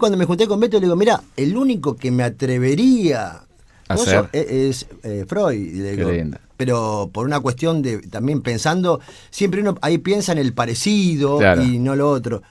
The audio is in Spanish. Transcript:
cuando me junté con Beto, le digo, mira, el único que me atrevería a es, eh, Freud. pero por una cuestión de también pensando, siempre uno ahí piensa en el parecido y no lo otro.